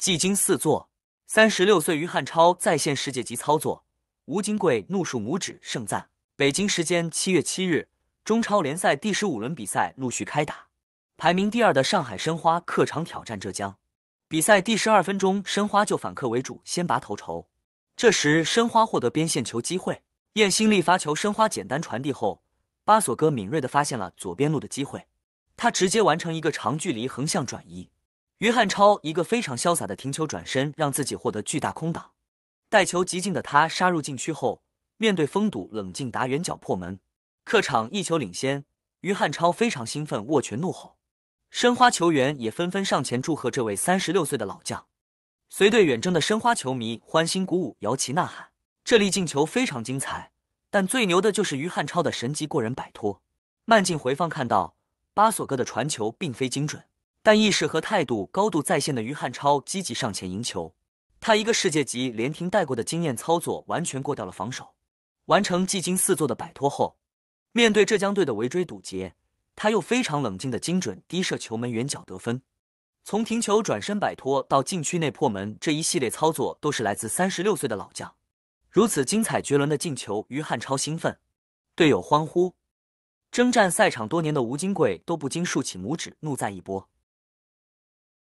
技惊四座，三十六岁于汉超再现世界级操作，吴金贵怒竖拇指盛赞。北京时间七月七日，中超联赛第十五轮比赛陆续开打，排名第二的上海申花客场挑战浙江。比赛第十二分钟，申花就反客为主先拔头筹。这时，申花获得边线球机会，燕新力发球，申花简单传递后，巴索戈敏锐地发现了左边路的机会，他直接完成一个长距离横向转移。于汉超一个非常潇洒的停球转身，让自己获得巨大空档，带球急进的他杀入禁区后，面对封堵冷静打远角破门，客场一球领先。于汉超非常兴奋，握拳怒吼。申花球员也纷纷上前祝贺这位三十六岁的老将。随队远征的申花球迷欢欣鼓舞，摇旗呐喊。这粒进球非常精彩，但最牛的就是于汉超的神级过人摆脱。慢镜回放看到，巴索戈的传球并非精准。但意识和态度高度在线的于汉超积极上前赢球，他一个世界级连停带过的经验操作，完全过掉了防守，完成技惊四座的摆脱后，面对浙江队的围追堵截，他又非常冷静的精准低射球门远角得分。从停球转身摆脱到禁区内破门，这一系列操作都是来自三十六岁的老将。如此精彩绝伦的进球，于汉超兴奋，队友欢呼，征战赛场多年的吴金贵都不禁竖起拇指怒赞一波。